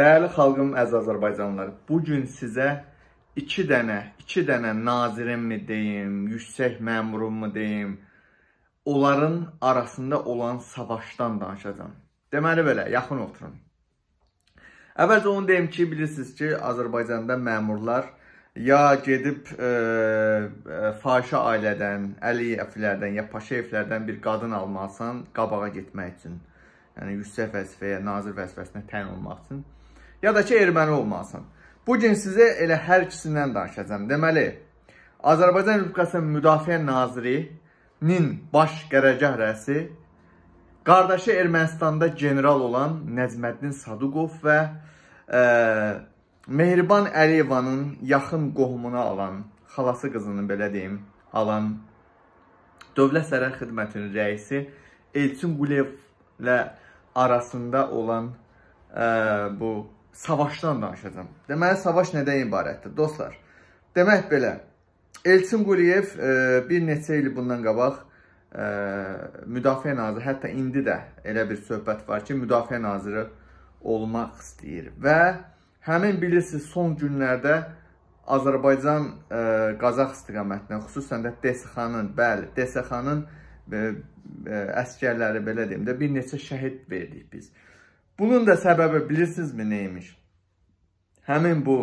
Dəyərli xalqım, əziz Azərbaycanlılar, bu gün sizə 2 dənə, 2 dənə nazirimmi deyim, yüksək məmurummu deyim, onların arasında olan savaşdan danışacağam. Deməli belə, yaxın oturun. Əvvəlcə onu deyim ki, bilirsiniz ki, Azərbaycanda məmurlar ya gedib e, e fahişə ailədən, Əliyevlərdən ya Paşayevlərdən bir qadın almasan qabağa getmək üçün, yəni yüksək vəzifəyə, nazir vəzifəsinə təyin olmaq üçün ya da ki, erməni olmalısan. Bugün sizə elə hər ikisindən danışacağım. Deməli, Azərbaycan Respublikasının Müdafiə Nazirinin baş qərargah rəisi, qardaşı Ermənistanda general olan Nəcməddin Sadıqov və ə, e, Mehriban Əliyevanın yaxın qohumuna alan, xalası qızını belə deyim, alan Dövlət Sərhəd Xidmətinin rəisi Elçin Qulev ilə arasında olan ə, e, bu savaşdan danışacağım. Deməli, savaş nədən ibarətdir, dostlar? Demək belə, Elçin Quliyev e, bir neçə il bundan qabaq e, müdafiə naziri, hətta indi də elə bir söhbət var ki, müdafiə naziri olmaq istəyir. Və həmin bilirsiniz, son günlərdə Azərbaycan e, Qazaq istiqamətindən, xüsusən də DSX-nın, bəli, DSX-nın e, e, əsgərləri belə deyim də bir neçə şəhid verdik biz. Bunun da səbəbi bilirsinizmi neymiş? Həmin bu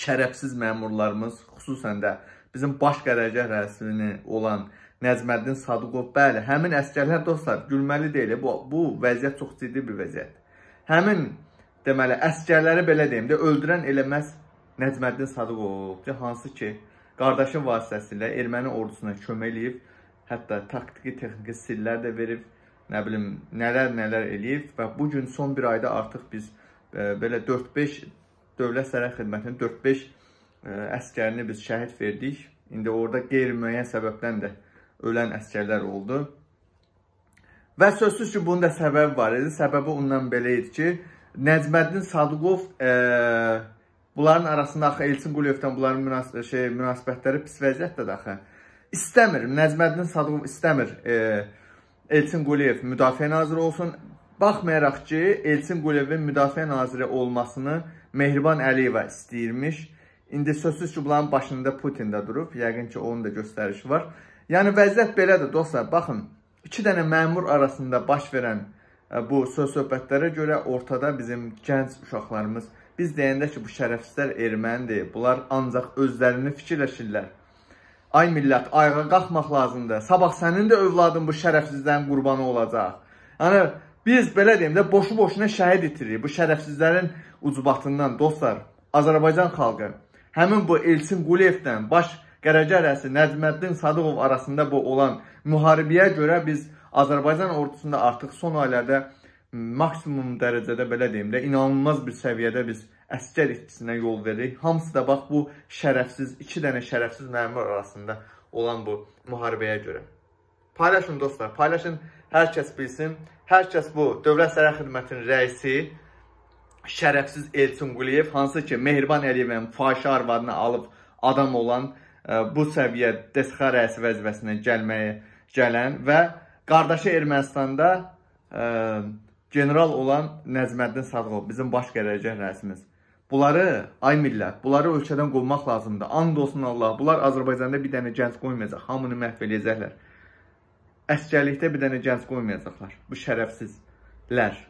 şərəfsiz məmurlarımız, xüsusən də bizim baş qərargah rəsmini olan Nəcməddin Sadıqov, bəli, həmin əskərlər dostlar, gülməli deyil, bu, bu vəziyyət çox ciddi bir vəziyyətdir. Həmin, deməli, əskərləri belə deyim də, öldürən eləməz Nəcməddin Sadıqov, hansı ki, qardaşın vasitəsilə erməni ordusuna kömək eləyib, hətta taktiki, texniki sillər də verib, nə bilim, nələr-nələr eləyib və bu gün son bir ayda artıq biz ə, e, belə 4-5 dövlət sərhəd xidmətinin 4-5 e, əskərini biz şəhid verdik. İndi orada qeyri-müəyyən səbəbdən də ölən əskərlər oldu. Və sözsüz ki, bunun da səbəbi var idi. Səbəbi ondan belə idi ki, Nəcməddin Sadıqov ə, e, bunların arasında axı Elçin Quliyevdən bunların münas şey münasibətləri pis vəziyyətdədir axı. İstəmir. Nəcməddin Sadıqov istəmir. Ə, Elçin Quliyev müdafiə naziri olsun. Baxmayaraq ki, Elçin Quliyevin müdafiə naziri olmasını Mehriban Əliyeva istəyirmiş. İndi sözsüz ki, bunların başında Putin də durub. Yəqin ki, onun da göstərişi var. Yəni, vəziyyət belədir, dostlar. Baxın, iki dənə məmur arasında baş verən e, bu söz-söhbətlərə görə ortada bizim gənc uşaqlarımız, biz deyəndə ki, bu şərəfsizlər ermənidir, bunlar ancaq özlərini fikirləşirlər. Ay millət, ayağa qalxmaq lazımdır. Sabah sənin də övladın bu şərəfsizlərin qurbanı olacaq. Yəni, biz belə deyim də, boşu-boşuna şəhid itiririk bu şərəfsizlərin ucubatından, dostlar. Azərbaycan xalqı həmin bu Elçin Quliyevdən baş qərəcərəsi Nəcməddin Sadıqov arasında bu olan müharibəyə görə biz Azərbaycan ordusunda artıq son aylarda maksimum dərəcədə belə deyim də, inanılmaz bir səviyyədə biz əsgər itkisinə yol veririk. Hamısı da bax bu şərəfsiz, iki dənə şərəfsiz məmur arasında olan bu müharibəyə görə. Paylaşın dostlar, paylaşın, hər kəs bilsin. Hər kəs bu Dövlət Sərhəd Xidmətinin rəisi şərəfsiz Elçin Quliyev, hansı ki, Mehriban Əliyevin fahişə arvadını alıb adam olan ə, e, bu səviyyə DSX rəisi vəzifəsinə gəlməyə gələn və qardaşı Ermənistanda ə, e, general olan Nəzməddin Sadıqov, bizim baş gələcək rəisimiz. Bunları, ay millət, bunları ölkədən qovmaq lazımdır. And olsun Allah, bunlar Azərbaycanda bir dənə gənc qoymayacaq, hamını məhv eləyəcəklər. Əskərlikdə bir dənə gənc qoymayacaqlar, bu şərəfsizlər.